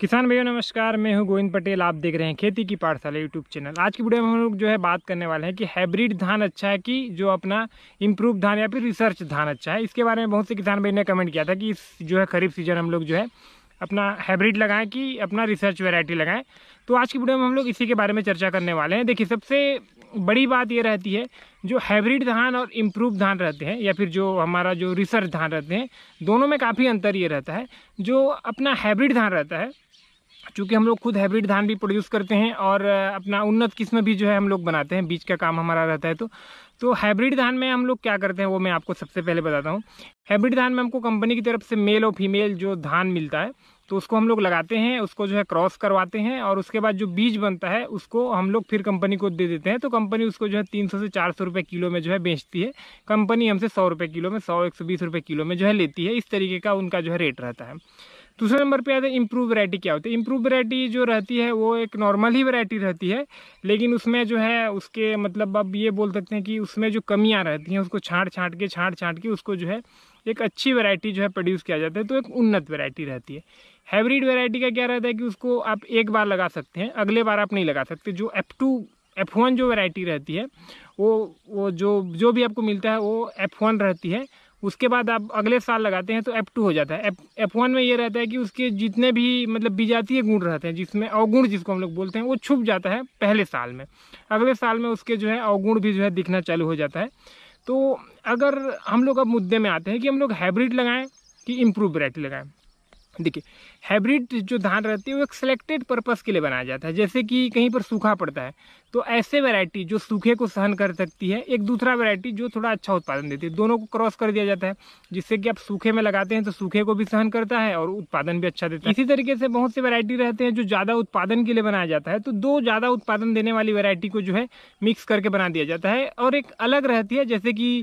किसान भैया नमस्कार मैं हूं गोविंद पटेल आप देख रहे हैं खेती की पाठशाला यूट्यूब चैनल आज की वीडियो में हम लोग जो है बात करने वाले हैं कि हाइब्रिड धान अच्छा है कि जो अपना इम्प्रूव धान या फिर रिसर्च धान अच्छा है इसके बारे में बहुत से किसान भाई ने कमेंट किया था कि इस जो है खरीफ सीजन हम लोग जो है अपना हाइब्रिड लगाएं कि अपना रिसर्च वेराइटी लगाएं तो आज की वीडियो में हम लोग इसी के बारे में चर्चा करने वाले हैं देखिए सबसे बड़ी बात ये रहती है जो हाइब्रिड धान और इम्प्रूव धान रहते हैं या फिर जो हमारा जो रिसर्च धान रहते हैं दोनों में काफ़ी अंतर ये रहता है जो अपना हाइब्रिड धान रहता है चूँकि हम लोग खुद हाइब्रिड धान भी प्रोड्यूस करते हैं और अपना उन्नत किस्म भी जो है हम लोग बनाते हैं बीज का काम हमारा रहता है तो तो हाइब्रिड धान में हम लोग क्या करते हैं वो मैं आपको सबसे पहले बताता हूँ हाइब्रिड धान में हमको कंपनी की तरफ से मेल और फीमेल जो धान मिलता है तो उसको हम लोग लगाते हैं उसको जो है क्रॉस करवाते हैं और उसके बाद जो बीज बनता है उसको हम लोग फिर कंपनी को दे देते हैं तो कंपनी उसको जो है तीन सौ से चार सौ रुपये किलो में जो है बेचती है कंपनी हमसे सौ रुपये किलो में सौ एक सौ बीस रुपये किलो में जो है लेती है इस तरीके का उनका जो है रेट रहता है दूसरे नंबर पे आते हैं इम्प्रूव वैरायटी क्या होती है इम्प्रूव वैरायटी जो रहती है वो एक नॉर्मल ही वैरायटी रहती है लेकिन उसमें जो है उसके मतलब आप ये बोल सकते हैं कि उसमें जो कमियाँ रहती हैं उसको छाँट छाँट के छाँट छाँट के उसको जो है एक अच्छी वैरायटी जो है प्रोड्यूस किया जाता है तो एक उन्नत वैरायटी रहती है हाइब्रिड वैरायटी का क्या रहता है कि उसको आप एक बार लगा सकते हैं अगले बार आप नहीं लगा सकते जो एफ टू एफ वन जो वैरायटी रहती है वो वो जो जो भी आपको मिलता है वो एफ वन रहती है उसके बाद आप अगले साल लगाते हैं तो एफ टू हो जाता है एफ एफ वन में ये रहता है कि उसके जितने भी मतलब बीजातीय गुण रहते हैं जिसमें अवगुण जिसको हम लोग बोलते हैं वो छुप जाता है पहले साल में अगले साल में उसके जो है अवगुण भी जो है दिखना चालू हो जाता है तो अगर हम लोग अब मुद्दे में आते हैं कि हम लोग हाइब्रिड लगाएँ कि इम्प्रूव वरायटी लगाएँ देखिए हाइब्रिड जो धान रहती है वो एक सिलेक्टेड पर्पज़ के लिए बनाया जाता है जैसे कि कहीं पर सूखा पड़ता है तो ऐसे वैरायटी जो सूखे को सहन कर सकती है एक दूसरा वैरायटी जो थोड़ा अच्छा उत्पादन देती है दोनों को क्रॉस कर दिया जाता है जिससे कि आप सूखे में लगाते हैं तो सूखे को भी सहन करता है और उत्पादन भी अच्छा देता है इसी तरीके से बहुत से वैरायटी रहते हैं जो ज़्यादा उत्पादन के लिए बनाया जाता है तो दो ज़्यादा उत्पादन देने वाली वैरायटी को जो है मिक्स करके बना दिया जाता है और एक अलग रहती है जैसे कि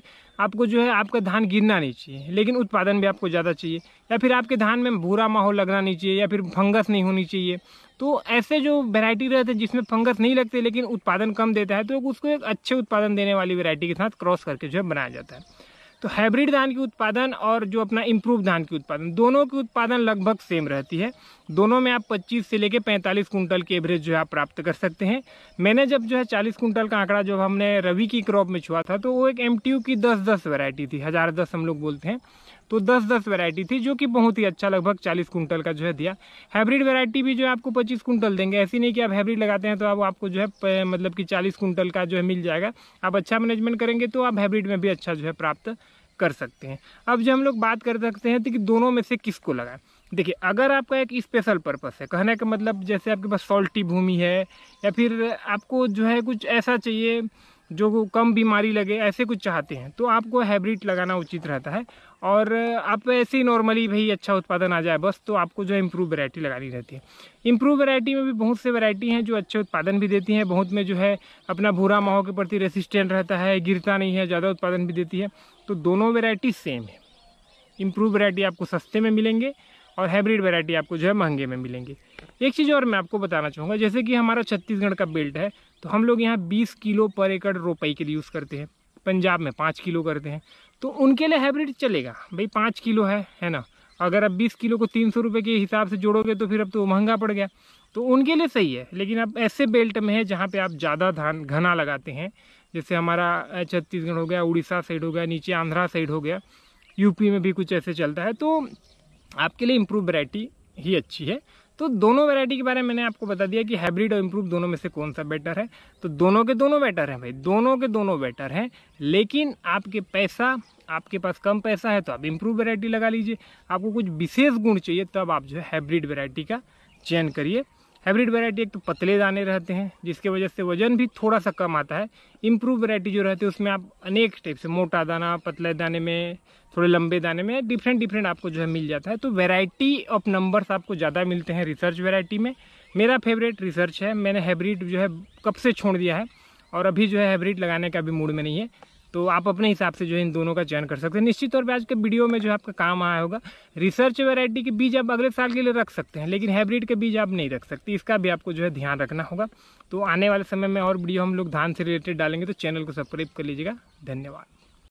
आपको जो है आपका धान गिरना नहीं चाहिए लेकिन उत्पादन भी आपको ज़्यादा चाहिए या फिर आपके धान में भूरा माहौल लगना नहीं चाहिए या फिर फंगस नहीं होनी चाहिए तो ऐसे जो वैरायटी रहते हैं जिसमें फंगस नहीं लगते लेकिन उत्पादन कम देता है तो उसको एक अच्छे उत्पादन देने वाली वैरायटी के साथ क्रॉस करके जो है बनाया जाता है तो हाइब्रिड धान की उत्पादन और जो अपना इम्प्रूव धान की उत्पादन दोनों की उत्पादन लगभग सेम रहती है दोनों में आप 25 से लेकर 45 कुंटल की एवरेज जो है आप प्राप्त कर सकते हैं मैंने जब जो है 40 कुंटल का आंकड़ा जो हमने रवि की क्रॉप में छुआ था तो वो एक एम की दस दस वेरायटी थी हज़ार दस हम लोग बोलते हैं तो दस दस वेरायटी थी जो कि बहुत ही अच्छा लगभग चालीस कुंटल का जो है दिया हाइब्रिड वेरायटी भी जो है आपको पच्चीस कुंटल देंगे ऐसी नहीं कि आप हाइब्रिड लगाते हैं तो आप आपको जो है मतलब कि चालीस कुंटल का जो है मिल जाएगा आप अच्छा मैनेजमेंट करेंगे तो आप हाइब्रिड में भी अच्छा जो है प्राप्त कर सकते हैं अब जो हम लोग बात कर सकते हैं तो कि दोनों में से किसको लगाएं देखिए अगर आपका एक स्पेशल पर्पस है कहने का मतलब जैसे आपके पास सॉल्टी भूमि है या फिर आपको जो है कुछ ऐसा चाहिए जो कम बीमारी लगे ऐसे कुछ चाहते हैं तो आपको हाइब्रिड लगाना उचित रहता है और आप ऐसे ही नॉर्मली भाई अच्छा उत्पादन आ जाए बस तो आपको जो है इम्प्रूव वैरायटी लगानी रहती है इम्प्रूव वैरायटी में भी बहुत से वैरायटी हैं जो अच्छे उत्पादन भी देती हैं बहुत में जो है अपना भूरा माह के प्रति रेसिस्टेंट रहता है गिरता नहीं है ज़्यादा उत्पादन भी देती है तो दोनों वेराइटी सेम है इम्प्रूव वैरायटी आपको सस्ते में मिलेंगे और हाइब्रिड वेराइटी आपको जो है महंगे में मिलेंगी एक चीज़ और मैं आपको बताना चाहूँगा जैसे कि हमारा छत्तीसगढ़ का बेल्ट है तो हम लोग यहाँ बीस किलो पर एकड़ रोपाई के लिए यूज़ करते हैं पंजाब में पाँच किलो करते हैं तो उनके लिए हाइब्रिड चलेगा भाई पाँच किलो है है ना अगर आप बीस किलो को तीन सौ रुपये के हिसाब से जोड़ोगे तो फिर अब तो महंगा पड़ गया तो उनके लिए सही है लेकिन अब ऐसे बेल्ट में है जहाँ पे आप ज़्यादा धान घना लगाते हैं जैसे हमारा छत्तीसगढ़ हो गया उड़ीसा साइड हो गया नीचे आंध्रा साइड हो गया यूपी में भी कुछ ऐसे चलता है तो आपके लिए इम्प्रूव वैरायटी ही अच्छी है तो दोनों वैरायटी के बारे में मैंने आपको बता दिया कि हाइब्रिड और इम्प्रूव दोनों में से कौन सा बेटर है तो दोनों के दोनों बेटर हैं भाई दोनों के दोनों बेटर हैं लेकिन आपके पैसा आपके पास कम पैसा है तो आप इम्प्रूव वैरायटी लगा लीजिए आपको कुछ विशेष गुण चाहिए तब आप जो है हाइब्रिड वैरायटी का चयन करिए हाइब्रिड वैरायटी एक तो पतले दाने रहते हैं जिसके वजह से वजन भी थोड़ा सा कम आता है इम्प्रूव वैरायटी जो रहती है उसमें आप अनेक टाइप से मोटा दाना पतले दाने में थोड़े लंबे दाने में डिफरेंट डिफरेंट आपको जो है मिल जाता है तो वैरायटी ऑफ नंबर्स आपको ज़्यादा मिलते हैं रिसर्च वैरायटी में मेरा फेवरेट रिसर्च है मैंने हाइब्रिड जो है कब से छोड़ दिया है और अभी जो है हाइब्रिड लगाने का भी मूड में नहीं है तो आप अपने हिसाब से जो है इन दोनों का चयन कर सकते हैं निश्चित तौर पर आज के वीडियो में जो आपका काम आया होगा रिसर्च वेराइटी के बीज आप अगले साल के लिए रख सकते हैं लेकिन हाइब्रिड के बीज आप नहीं रख सकते इसका भी आपको जो है ध्यान रखना होगा तो आने वाले समय में और वीडियो हम लोग धान से रिलेटेड डालेंगे तो चैनल को सब्सक्राइब कर लीजिएगा धन्यवाद